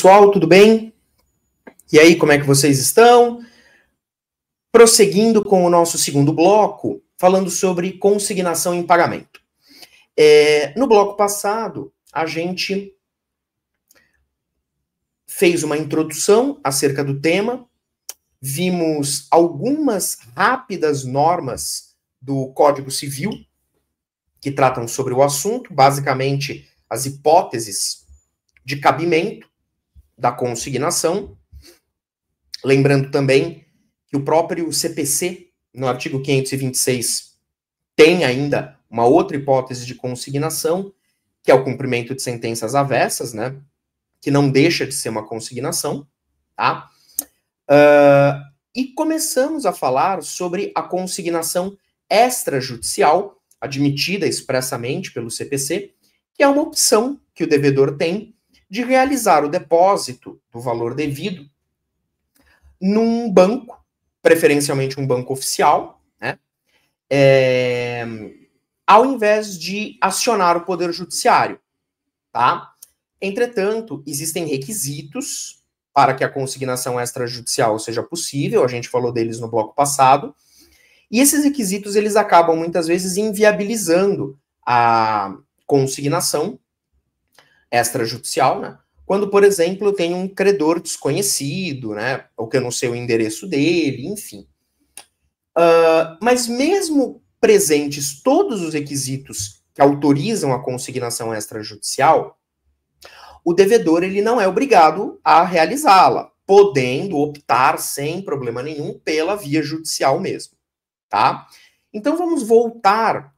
pessoal, tudo bem? E aí, como é que vocês estão? Prosseguindo com o nosso segundo bloco, falando sobre consignação em pagamento. É, no bloco passado, a gente fez uma introdução acerca do tema, vimos algumas rápidas normas do Código Civil que tratam sobre o assunto, basicamente as hipóteses de cabimento, da consignação. Lembrando também que o próprio CPC, no artigo 526, tem ainda uma outra hipótese de consignação, que é o cumprimento de sentenças avessas, né? Que não deixa de ser uma consignação, tá? Uh, e começamos a falar sobre a consignação extrajudicial, admitida expressamente pelo CPC, que é uma opção que o devedor tem de realizar o depósito do valor devido num banco, preferencialmente um banco oficial, né? É, ao invés de acionar o Poder Judiciário, tá? Entretanto, existem requisitos para que a consignação extrajudicial seja possível, a gente falou deles no bloco passado, e esses requisitos eles acabam muitas vezes inviabilizando a consignação extrajudicial, né? Quando, por exemplo, eu tenho um credor desconhecido, né? Ou que eu não sei o endereço dele, enfim. Uh, mas mesmo presentes todos os requisitos que autorizam a consignação extrajudicial, o devedor ele não é obrigado a realizá-la, podendo optar sem problema nenhum pela via judicial mesmo, tá? Então vamos voltar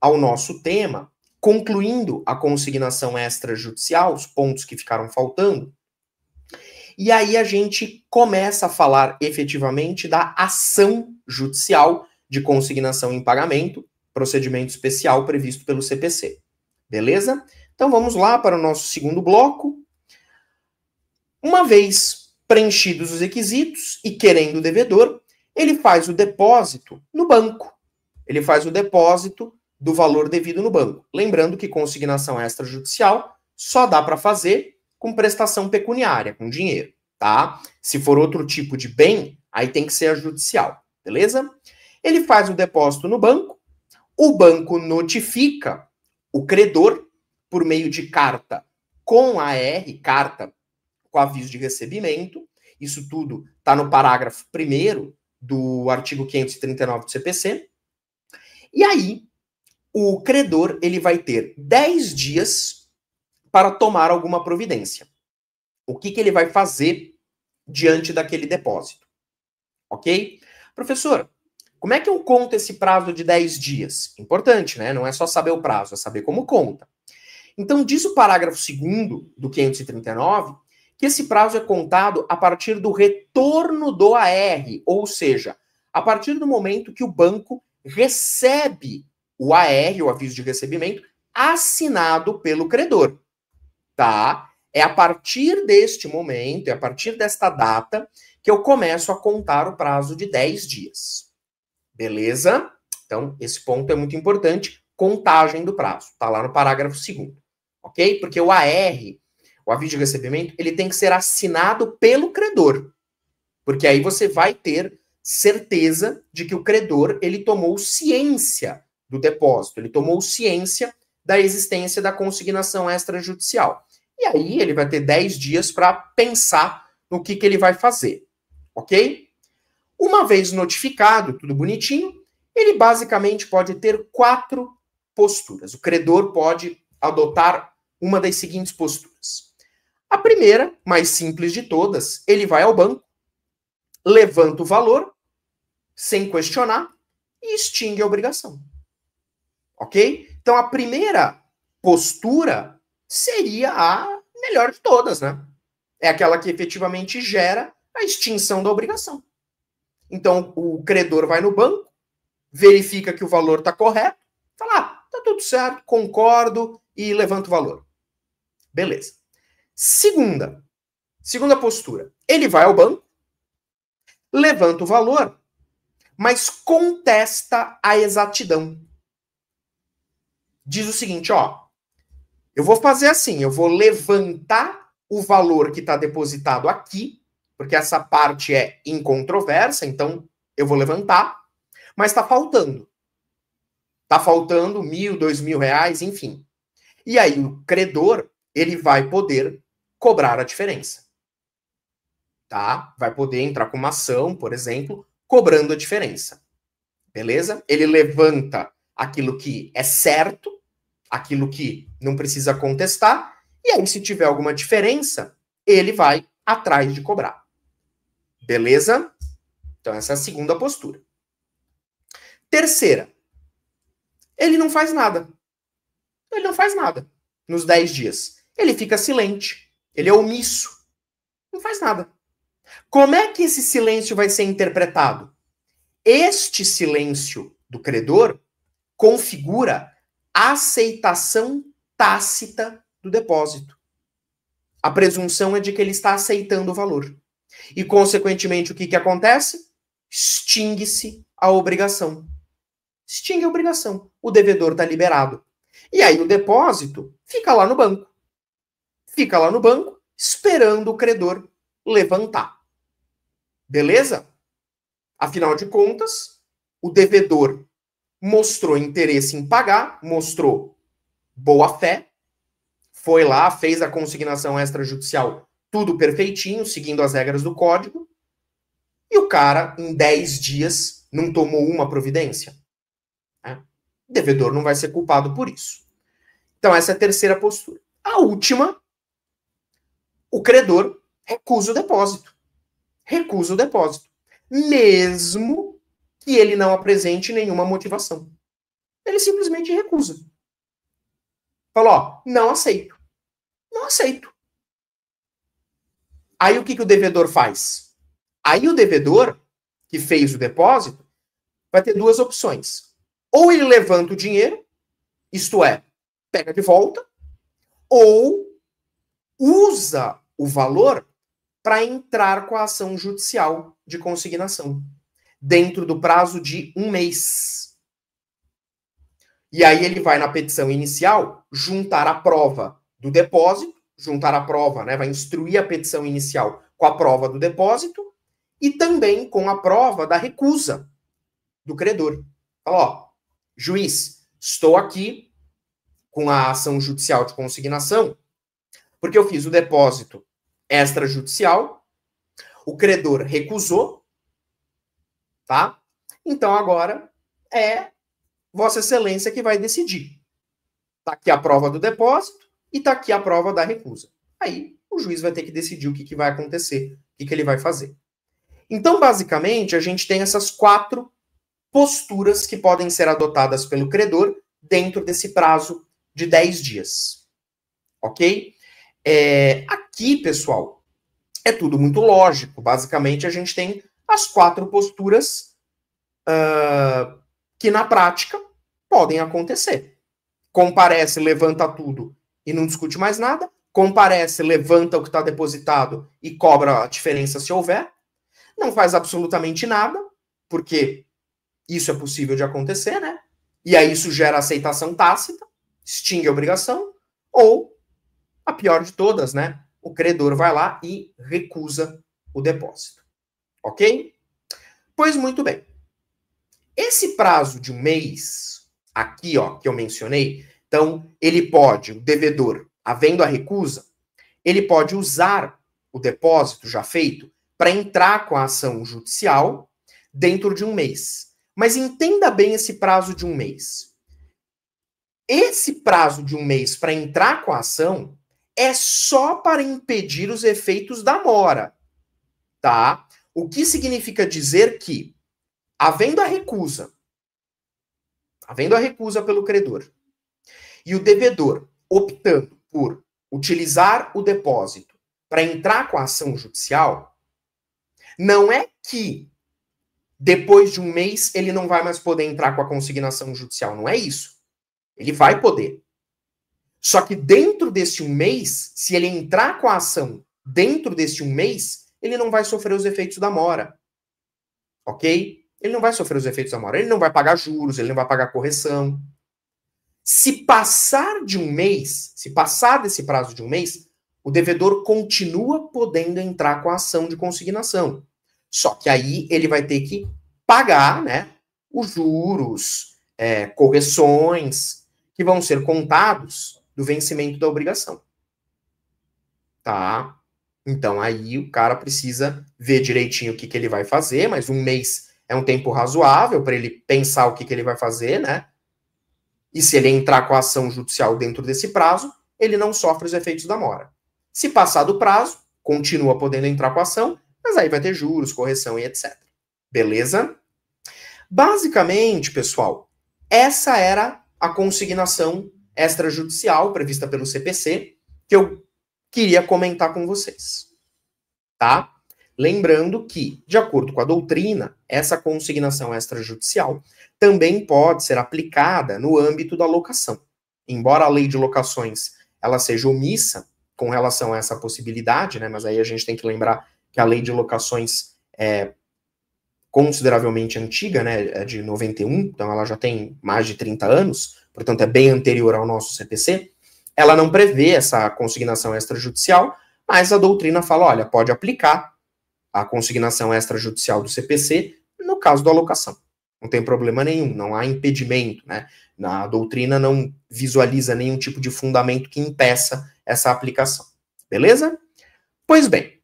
ao nosso tema concluindo a consignação extrajudicial, os pontos que ficaram faltando. E aí a gente começa a falar efetivamente da ação judicial de consignação em pagamento, procedimento especial previsto pelo CPC. Beleza? Então vamos lá para o nosso segundo bloco. Uma vez preenchidos os requisitos e querendo o devedor, ele faz o depósito no banco. Ele faz o depósito do valor devido no banco. Lembrando que consignação extrajudicial só dá para fazer com prestação pecuniária, com dinheiro, tá? Se for outro tipo de bem, aí tem que ser a judicial, beleza? Ele faz o depósito no banco, o banco notifica o credor por meio de carta com AR, carta com aviso de recebimento. Isso tudo está no parágrafo 1 do artigo 539 do CPC. E aí, o credor ele vai ter 10 dias para tomar alguma providência. O que, que ele vai fazer diante daquele depósito? Ok? Professor, como é que eu conto esse prazo de 10 dias? Importante, né? Não é só saber o prazo, é saber como conta. Então, diz o parágrafo 2 do 539 que esse prazo é contado a partir do retorno do AR, ou seja, a partir do momento que o banco recebe o AR, o aviso de recebimento, assinado pelo credor, tá? É a partir deste momento, é a partir desta data, que eu começo a contar o prazo de 10 dias. Beleza? Então, esse ponto é muito importante, contagem do prazo, tá lá no parágrafo 2 ok? Porque o AR, o aviso de recebimento, ele tem que ser assinado pelo credor, porque aí você vai ter certeza de que o credor, ele tomou ciência do depósito. Ele tomou ciência da existência da consignação extrajudicial. E aí ele vai ter 10 dias para pensar no que, que ele vai fazer, ok? Uma vez notificado, tudo bonitinho, ele basicamente pode ter quatro posturas. O credor pode adotar uma das seguintes posturas. A primeira, mais simples de todas, ele vai ao banco, levanta o valor, sem questionar, e extingue a obrigação ok? Então a primeira postura seria a melhor de todas, né? É aquela que efetivamente gera a extinção da obrigação. Então o credor vai no banco, verifica que o valor está correto, fala, ah, tá tudo certo, concordo e levanta o valor. Beleza. Segunda, segunda postura, ele vai ao banco, levanta o valor, mas contesta a exatidão diz o seguinte, ó, eu vou fazer assim, eu vou levantar o valor que está depositado aqui, porque essa parte é incontroversa, então eu vou levantar, mas está faltando. Está faltando mil, dois mil reais, enfim. E aí o credor, ele vai poder cobrar a diferença. Tá? Vai poder entrar com uma ação, por exemplo, cobrando a diferença. Beleza? Ele levanta aquilo que é certo, aquilo que não precisa contestar, e aí, se tiver alguma diferença, ele vai atrás de cobrar. Beleza? Então, essa é a segunda postura. Terceira, ele não faz nada. Ele não faz nada nos 10 dias. Ele fica silente, ele é omisso, não faz nada. Como é que esse silêncio vai ser interpretado? Este silêncio do credor configura aceitação tácita do depósito. A presunção é de que ele está aceitando o valor. E, consequentemente, o que, que acontece? Extingue-se a obrigação. Extingue a obrigação. O devedor está liberado. E aí o depósito fica lá no banco. Fica lá no banco, esperando o credor levantar. Beleza? Afinal de contas, o devedor mostrou interesse em pagar, mostrou boa fé, foi lá, fez a consignação extrajudicial, tudo perfeitinho, seguindo as regras do código, e o cara, em 10 dias, não tomou uma providência. Né? O devedor não vai ser culpado por isso. Então, essa é a terceira postura. A última, o credor recusa o depósito. Recusa o depósito. Mesmo que ele não apresente nenhuma motivação. Ele simplesmente recusa. Falou, ó, não aceito. Não aceito. Aí o que, que o devedor faz? Aí o devedor, que fez o depósito, vai ter duas opções. Ou ele levanta o dinheiro, isto é, pega de volta, ou usa o valor para entrar com a ação judicial de consignação dentro do prazo de um mês. E aí ele vai na petição inicial juntar a prova do depósito, juntar a prova, né? Vai instruir a petição inicial com a prova do depósito e também com a prova da recusa do credor. Fala, ó, juiz, estou aqui com a ação judicial de consignação, porque eu fiz o depósito extrajudicial, o credor recusou, tá? Então agora é Vossa Excelência que vai decidir. Tá aqui a prova do depósito e tá aqui a prova da recusa. Aí o juiz vai ter que decidir o que, que vai acontecer, o que, que ele vai fazer. Então, basicamente, a gente tem essas quatro posturas que podem ser adotadas pelo credor dentro desse prazo de 10 dias. Ok? É, aqui, pessoal, é tudo muito lógico. Basicamente, a gente tem as quatro posturas uh, que na prática podem acontecer. Comparece, levanta tudo e não discute mais nada. Comparece, levanta o que está depositado e cobra a diferença se houver. Não faz absolutamente nada, porque isso é possível de acontecer, né? E aí isso gera aceitação tácita, extingue a obrigação, ou a pior de todas, né? O credor vai lá e recusa o depósito ok? Pois muito bem. Esse prazo de um mês, aqui, ó, que eu mencionei, então, ele pode, o devedor, havendo a recusa, ele pode usar o depósito já feito para entrar com a ação judicial dentro de um mês. Mas entenda bem esse prazo de um mês. Esse prazo de um mês para entrar com a ação é só para impedir os efeitos da mora, tá? O que significa dizer que, havendo a recusa, havendo a recusa pelo credor, e o devedor optando por utilizar o depósito para entrar com a ação judicial, não é que depois de um mês ele não vai mais poder entrar com a consignação judicial. Não é isso. Ele vai poder. Só que dentro desse um mês, se ele entrar com a ação dentro desse um mês, ele não vai sofrer os efeitos da mora. Ok? Ele não vai sofrer os efeitos da mora. Ele não vai pagar juros, ele não vai pagar correção. Se passar de um mês, se passar desse prazo de um mês, o devedor continua podendo entrar com a ação de consignação. Só que aí ele vai ter que pagar né, os juros, é, correções, que vão ser contados do vencimento da obrigação. Tá? Então aí o cara precisa ver direitinho o que, que ele vai fazer, mas um mês é um tempo razoável para ele pensar o que, que ele vai fazer, né? E se ele entrar com a ação judicial dentro desse prazo, ele não sofre os efeitos da mora. Se passar do prazo, continua podendo entrar com a ação, mas aí vai ter juros, correção e etc. Beleza? Basicamente, pessoal, essa era a consignação extrajudicial prevista pelo CPC, que eu queria comentar com vocês. Tá? Lembrando que, de acordo com a doutrina, essa consignação extrajudicial também pode ser aplicada no âmbito da locação. Embora a lei de locações ela seja omissa com relação a essa possibilidade, né, mas aí a gente tem que lembrar que a lei de locações é consideravelmente antiga, né, é de 91, então ela já tem mais de 30 anos, portanto é bem anterior ao nosso CPC, ela não prevê essa consignação extrajudicial, mas a doutrina fala: olha, pode aplicar a consignação extrajudicial do CPC no caso da alocação. Não tem problema nenhum, não há impedimento, né? A doutrina não visualiza nenhum tipo de fundamento que impeça essa aplicação. Beleza? Pois bem,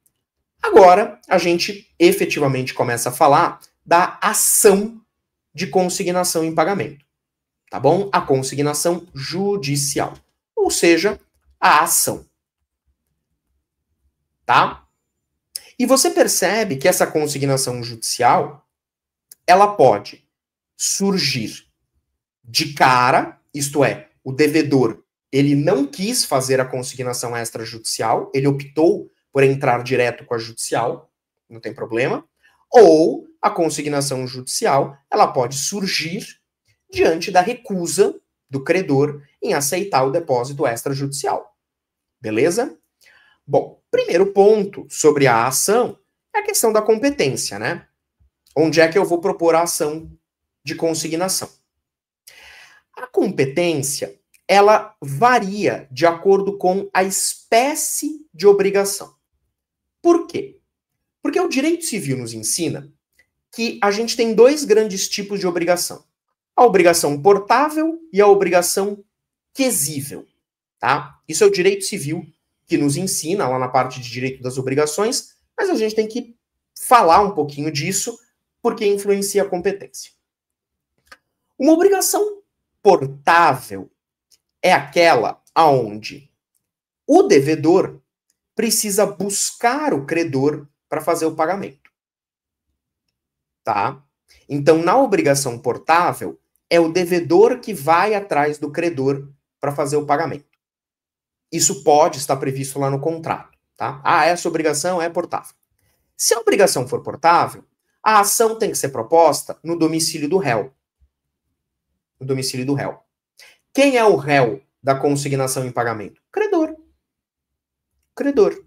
agora a gente efetivamente começa a falar da ação de consignação em pagamento. Tá bom? A consignação judicial ou seja, a ação. Tá? E você percebe que essa consignação judicial ela pode surgir de cara, isto é, o devedor, ele não quis fazer a consignação extrajudicial, ele optou por entrar direto com a judicial, não tem problema, ou a consignação judicial, ela pode surgir diante da recusa do credor em aceitar o depósito extrajudicial. Beleza? Bom, primeiro ponto sobre a ação é a questão da competência, né? Onde é que eu vou propor a ação de consignação? A competência, ela varia de acordo com a espécie de obrigação. Por quê? Porque o direito civil nos ensina que a gente tem dois grandes tipos de obrigação: a obrigação portável e a obrigação quesível, tá? Isso é o direito civil que nos ensina lá na parte de direito das obrigações, mas a gente tem que falar um pouquinho disso porque influencia a competência. Uma obrigação portável é aquela aonde o devedor precisa buscar o credor para fazer o pagamento. Tá? Então, na obrigação portável, é o devedor que vai atrás do credor para fazer o pagamento. Isso pode estar previsto lá no contrato, tá? Ah, essa obrigação é portável. Se a obrigação for portável, a ação tem que ser proposta no domicílio do réu. No domicílio do réu. Quem é o réu da consignação em pagamento? Credor. Credor.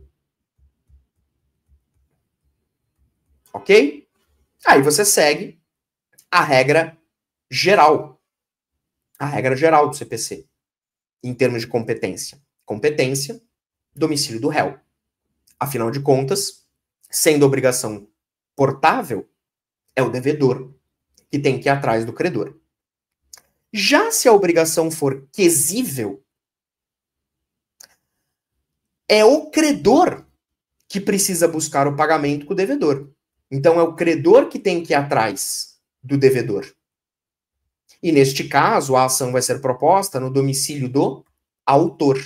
Ok? Aí você segue a regra geral. A uhum. regra geral do CPC, em termos de competência. Competência, domicílio do réu. Afinal de contas, sendo obrigação portável, é o devedor que tem que ir atrás do credor. Já se a obrigação for quesível, é o credor que precisa buscar o pagamento com o devedor. Então é o credor que tem que ir atrás do devedor. E neste caso, a ação vai ser proposta no domicílio do autor.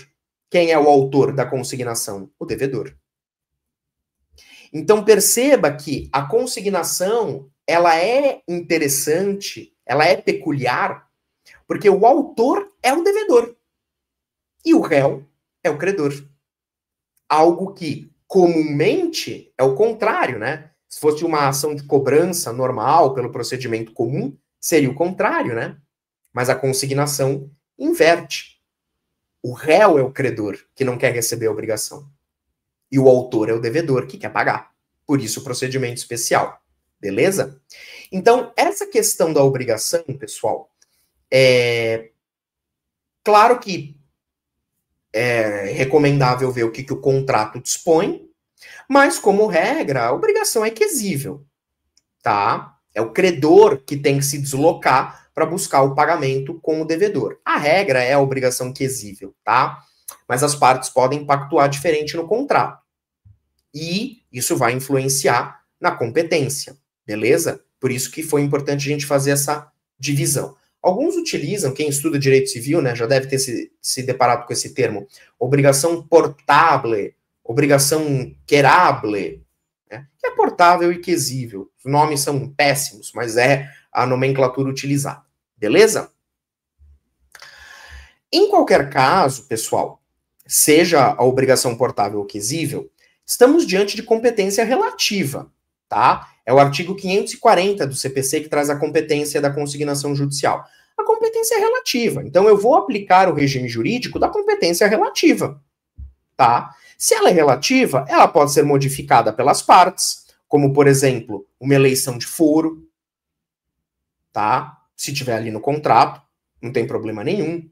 Quem é o autor da consignação? O devedor. Então perceba que a consignação, ela é interessante, ela é peculiar, porque o autor é o devedor e o réu é o credor. Algo que comumente é o contrário, né? Se fosse uma ação de cobrança normal pelo procedimento comum, seria o contrário, né? Mas a consignação inverte. O réu é o credor que não quer receber a obrigação. E o autor é o devedor que quer pagar. Por isso, o procedimento especial. Beleza? Então, essa questão da obrigação, pessoal, é. Claro que é recomendável ver o que, que o contrato dispõe, mas, como regra, a obrigação é quesível, tá? É o credor que tem que se deslocar para buscar o pagamento com o devedor. A regra é a obrigação quesível, tá? Mas as partes podem pactuar diferente no contrato. E isso vai influenciar na competência, beleza? Por isso que foi importante a gente fazer essa divisão. Alguns utilizam, quem estuda direito civil, né, já deve ter se, se deparado com esse termo, obrigação portable, obrigação querable, né? que é portável e quesível. Os nomes são péssimos, mas é a nomenclatura utilizada. Beleza? Em qualquer caso, pessoal, seja a obrigação portável ou quesível, estamos diante de competência relativa, tá? É o artigo 540 do CPC que traz a competência da consignação judicial. A competência é relativa. Então, eu vou aplicar o regime jurídico da competência relativa, tá? Se ela é relativa, ela pode ser modificada pelas partes, como, por exemplo, uma eleição de foro, tá? Se tiver ali no contrato, não tem problema nenhum.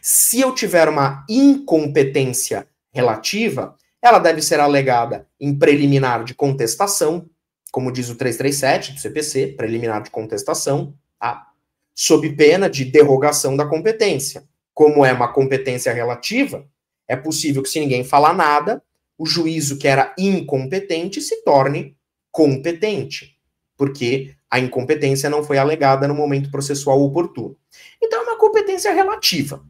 Se eu tiver uma incompetência relativa, ela deve ser alegada em preliminar de contestação, como diz o 337 do CPC, preliminar de contestação, tá? sob pena de derrogação da competência. Como é uma competência relativa, é possível que, se ninguém falar nada, o juízo que era incompetente se torne competente, porque a incompetência não foi alegada no momento processual oportuno. Então, é uma competência relativa,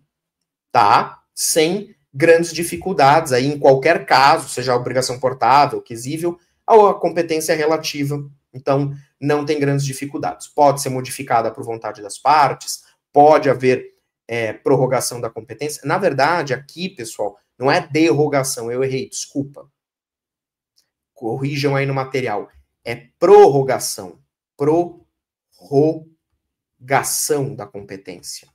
tá? Sem grandes dificuldades aí em qualquer caso, seja obrigação portável, quesível, ou a competência é relativa. Então, não tem grandes dificuldades. Pode ser modificada por vontade das partes, pode haver é, prorrogação da competência. Na verdade, aqui, pessoal, não é derrogação, eu errei, desculpa. Corrijam aí no material. É prorrogação. Prorrogação da competência.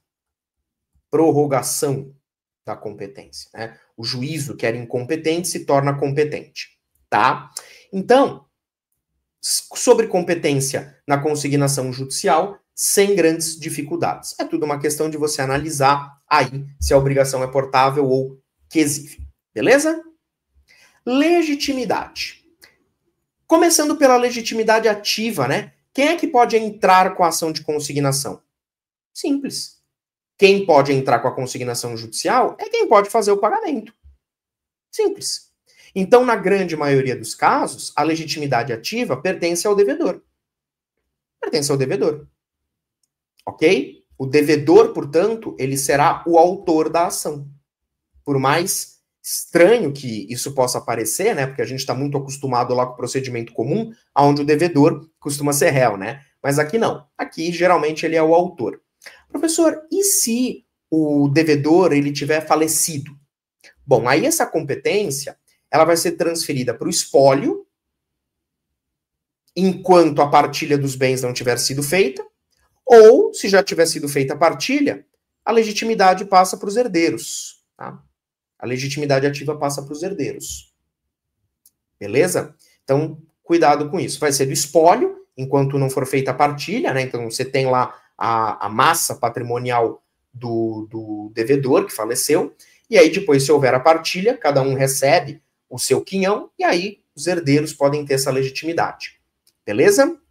Prorrogação da competência. Né? O juízo que era incompetente se torna competente. Tá? Então, sobre competência na consignação judicial sem grandes dificuldades. É tudo uma questão de você analisar aí se a obrigação é portável ou quesível. Beleza? Legitimidade. Começando pela legitimidade ativa, né? Quem é que pode entrar com a ação de consignação? Simples. Quem pode entrar com a consignação judicial é quem pode fazer o pagamento. Simples. Então, na grande maioria dos casos, a legitimidade ativa pertence ao devedor. Pertence ao devedor. Ok? O devedor, portanto, ele será o autor da ação. Por mais estranho que isso possa parecer, né? Porque a gente está muito acostumado lá com o procedimento comum, onde o devedor costuma ser réu, né? Mas aqui não. Aqui, geralmente, ele é o autor. Professor, e se o devedor ele tiver falecido? Bom, aí essa competência ela vai ser transferida para o espólio, enquanto a partilha dos bens não tiver sido feita, ou, se já tiver sido feita a partilha, a legitimidade passa para os herdeiros. Tá? A legitimidade ativa passa para os herdeiros. Beleza? Então, cuidado com isso. Vai ser do espólio, enquanto não for feita a partilha, né? Então, você tem lá a, a massa patrimonial do, do devedor que faleceu, e aí depois, se houver a partilha, cada um recebe o seu quinhão, e aí os herdeiros podem ter essa legitimidade. Beleza?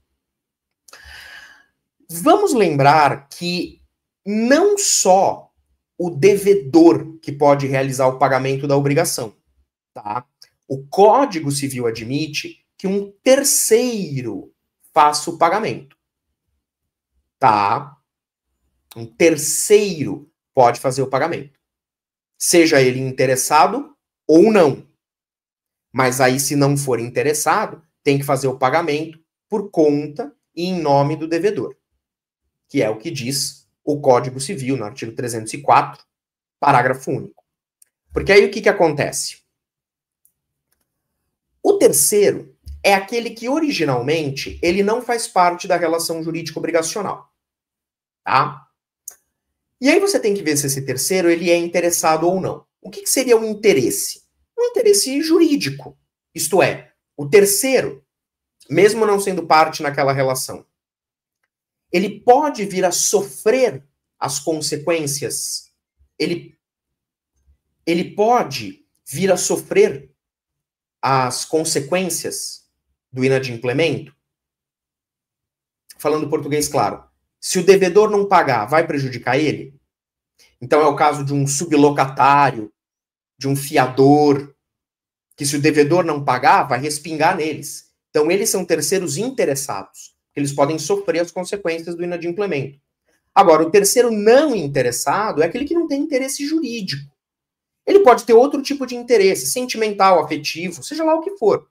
Vamos lembrar que não só o devedor que pode realizar o pagamento da obrigação, tá? O Código Civil admite que um terceiro faça o pagamento. Tá? Um terceiro pode fazer o pagamento. Seja ele interessado ou não. Mas aí, se não for interessado, tem que fazer o pagamento por conta e em nome do devedor, que é o que diz o Código Civil, no artigo 304, parágrafo único. Porque aí o que, que acontece? O terceiro é aquele que originalmente ele não faz parte da relação jurídico obrigacional, tá? E aí você tem que ver se esse terceiro ele é interessado ou não. O que, que seria o um interesse? um interesse jurídico. Isto é, o terceiro, mesmo não sendo parte naquela relação, ele pode vir a sofrer as consequências. Ele, ele pode vir a sofrer as consequências do inadimplemento? Falando português, claro. Se o devedor não pagar, vai prejudicar ele? Então é o caso de um sublocatário, de um fiador, que se o devedor não pagar, vai respingar neles. Então, eles são terceiros interessados. Eles podem sofrer as consequências do inadimplemento. Agora, o terceiro não interessado é aquele que não tem interesse jurídico. Ele pode ter outro tipo de interesse, sentimental, afetivo, seja lá o que for.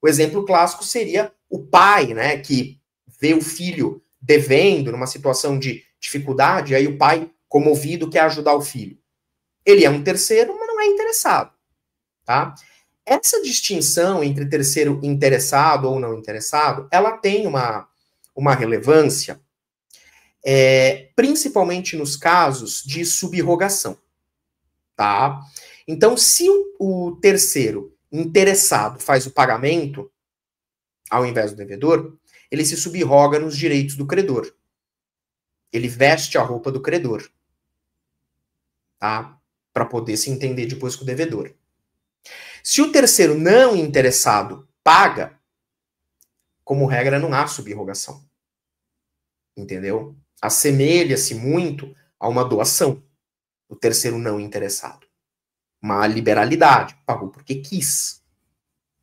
O exemplo clássico seria o pai, né, que vê o filho devendo numa situação de dificuldade, aí o pai, comovido, quer ajudar o filho. Ele é um terceiro, mas não é interessado, tá? Essa distinção entre terceiro interessado ou não interessado, ela tem uma, uma relevância, é, principalmente nos casos de subrogação, tá? Então, se o, o terceiro interessado faz o pagamento ao invés do devedor, ele se subroga nos direitos do credor. Ele veste a roupa do credor, tá? Para poder se entender depois com o devedor. Se o terceiro não interessado paga, como regra, não há subrogação. Entendeu? Assemelha-se muito a uma doação. O terceiro não interessado. Uma liberalidade. Pagou porque quis.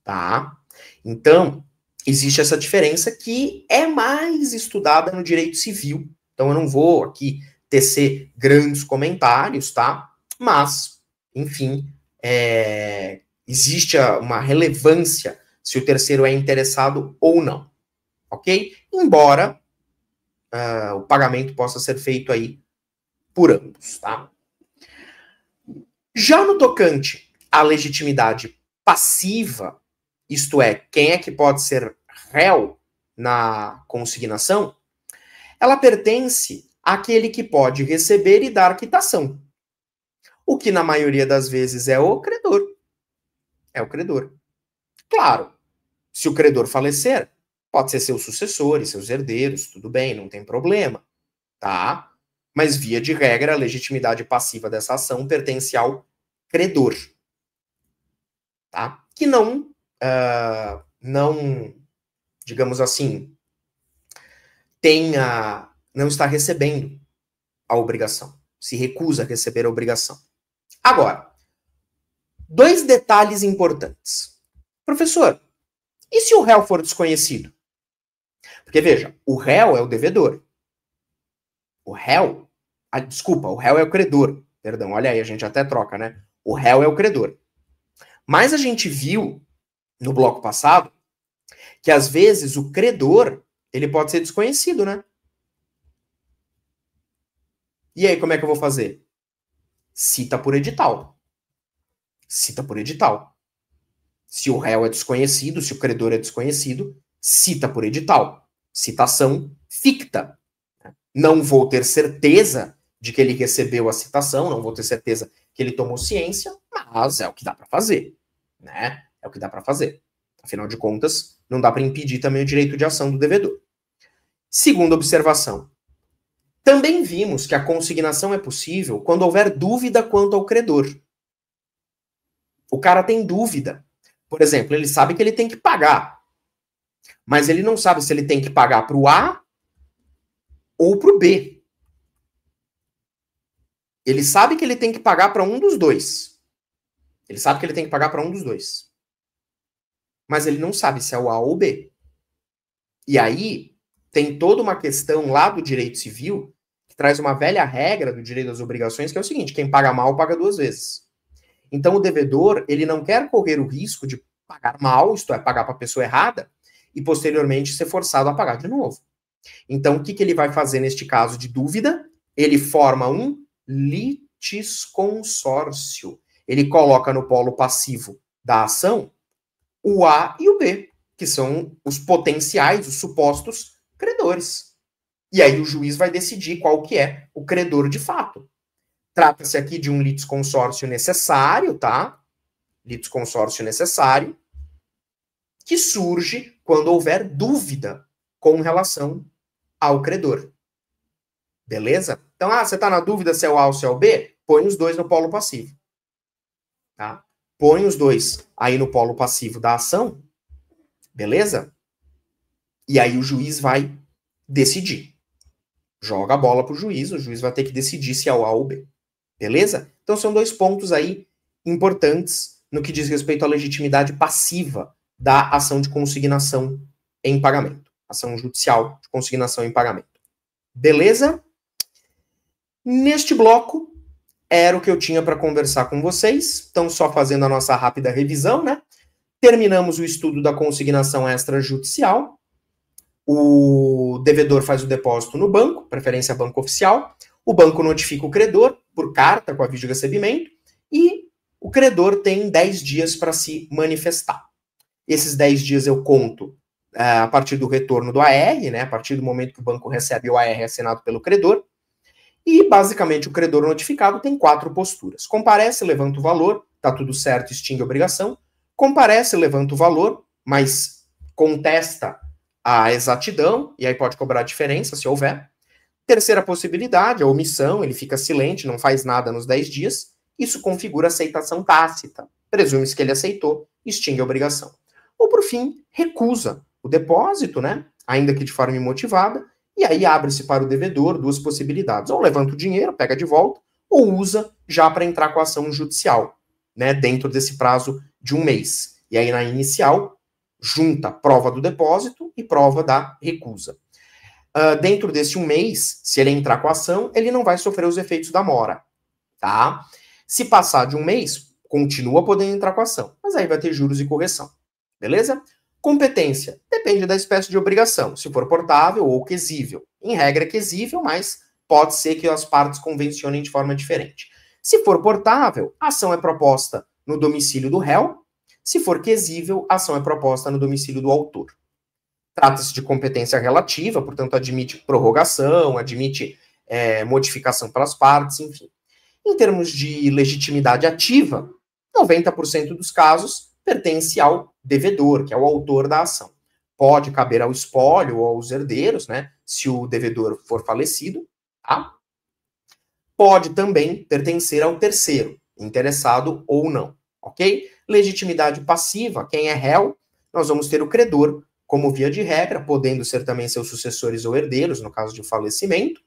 Tá? Então, existe essa diferença que é mais estudada no direito civil. Então, eu não vou aqui tecer grandes comentários, tá? Mas, enfim, é, existe uma relevância se o terceiro é interessado ou não, ok? Embora uh, o pagamento possa ser feito aí por ambos, tá? Já no tocante à legitimidade passiva, isto é, quem é que pode ser réu na consignação, ela pertence àquele que pode receber e dar quitação, o que na maioria das vezes é o credor é o credor. Claro, se o credor falecer, pode ser seus sucessores, seus herdeiros, tudo bem, não tem problema, tá? Mas via de regra, a legitimidade passiva dessa ação pertence ao credor, tá? Que não, uh, não, digamos assim, tenha, não está recebendo a obrigação, se recusa a receber a obrigação. Agora, dois detalhes importantes. Professor, e se o réu for desconhecido? Porque veja, o réu é o devedor. O réu, a, ah, desculpa, o réu é o credor. Perdão, olha aí, a gente até troca, né? O réu é o credor. Mas a gente viu no bloco passado que às vezes o credor, ele pode ser desconhecido, né? E aí, como é que eu vou fazer? Cita por edital cita por edital. Se o réu é desconhecido, se o credor é desconhecido, cita por edital. Citação ficta. Não vou ter certeza de que ele recebeu a citação, não vou ter certeza que ele tomou ciência, mas é o que dá para fazer, né? É o que dá para fazer. Afinal de contas, não dá para impedir também o direito de ação do devedor. Segunda observação. Também vimos que a consignação é possível quando houver dúvida quanto ao credor. O cara tem dúvida. Por exemplo, ele sabe que ele tem que pagar. Mas ele não sabe se ele tem que pagar para o A ou para o B. Ele sabe que ele tem que pagar para um dos dois. Ele sabe que ele tem que pagar para um dos dois. Mas ele não sabe se é o A ou o B. E aí tem toda uma questão lá do direito civil que traz uma velha regra do direito das obrigações que é o seguinte: quem paga mal paga duas vezes. Então, o devedor, ele não quer correr o risco de pagar mal, isto é, pagar para a pessoa errada, e posteriormente ser forçado a pagar de novo. Então, o que, que ele vai fazer neste caso de dúvida? Ele forma um litisconsórcio. Ele coloca no polo passivo da ação o A e o B, que são os potenciais, os supostos credores. E aí o juiz vai decidir qual que é o credor de fato. Trata-se aqui de um litisconsórcio necessário, tá? Litisconsórcio necessário, que surge quando houver dúvida com relação ao credor. Beleza? Então, ah, você está na dúvida se é o A ou se é o B? Põe os dois no polo passivo. Tá? Põe os dois aí no polo passivo da ação. Beleza? E aí o juiz vai decidir. Joga a bola para o juiz, o juiz vai ter que decidir se é o A ou o B. Beleza? Então são dois pontos aí importantes no que diz respeito à legitimidade passiva da ação de consignação em pagamento, ação judicial de consignação em pagamento. Beleza? Neste bloco era o que eu tinha para conversar com vocês. Então só fazendo a nossa rápida revisão, né? Terminamos o estudo da consignação extrajudicial. O devedor faz o depósito no banco, preferência banco oficial. O banco notifica o credor, por carta com aviso de recebimento e o credor tem 10 dias para se manifestar. Esses 10 dias eu conto é, a partir do retorno do AR, né, a partir do momento que o banco recebe o AR assinado pelo credor. E, basicamente, o credor notificado tem quatro posturas. Comparece, levanta o valor, tá tudo certo, extingue a obrigação. Comparece, levanta o valor, mas contesta a exatidão, e aí pode cobrar diferença, se houver. Terceira possibilidade, a omissão, ele fica silente, não faz nada nos 10 dias. Isso configura aceitação tácita. Presume-se que ele aceitou, extingue a obrigação. Ou, por fim, recusa o depósito, né? ainda que de forma imotivada, e aí abre-se para o devedor duas possibilidades. Ou levanta o dinheiro, pega de volta, ou usa já para entrar com a ação judicial, né? dentro desse prazo de um mês. E aí, na inicial, junta prova do depósito e prova da recusa uh, dentro desse um mês, se ele entrar com a ação, ele não vai sofrer os efeitos da mora, tá? Se passar de um mês, continua podendo entrar com a ação, mas aí vai ter juros e correção, beleza? Competência depende da espécie de obrigação, se for portável ou quesível. Em regra é quesível, mas pode ser que as partes convencionem de forma diferente. Se for portável, a ação é proposta no domicílio do réu. Se for quesível, a ação é proposta no domicílio do autor. Trata-se de competência relativa, portanto, admite prorrogação, admite é, modificação pelas partes, enfim. Em termos de legitimidade ativa, 90% dos casos pertence ao devedor, que é o autor da ação. Pode caber ao espólio ou aos herdeiros, né, se o devedor for falecido, tá? Pode também pertencer ao terceiro, interessado ou não, ok? Legitimidade passiva, quem é réu, nós vamos ter o credor, como via de regra, podendo ser também seus sucessores ou herdeiros, no caso de falecimento.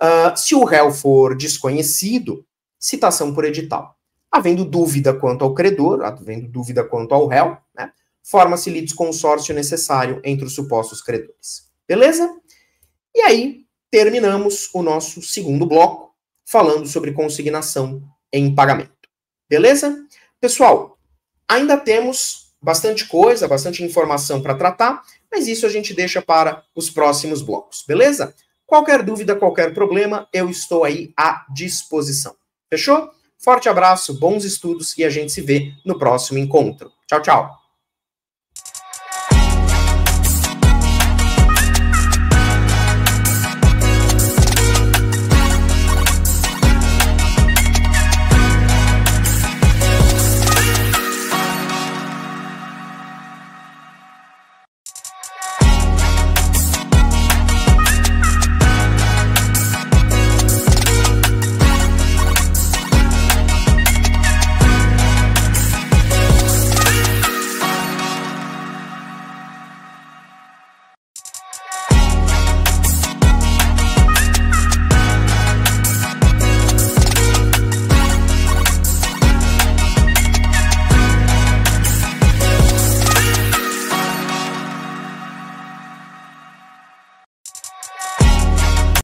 Uh, se o réu for desconhecido, citação por edital. Havendo dúvida quanto ao credor, havendo dúvida quanto ao réu, né, forma-se litisconsórcio necessário entre os supostos credores. Beleza? E aí, terminamos o nosso segundo bloco, falando sobre consignação em pagamento. Beleza? Pessoal, ainda temos bastante coisa, bastante informação para tratar, mas isso a gente deixa para os próximos blocos, beleza? Qualquer dúvida, qualquer problema, eu estou aí à disposição. Fechou? Forte abraço, bons estudos e a gente se vê no próximo encontro. Tchau, tchau.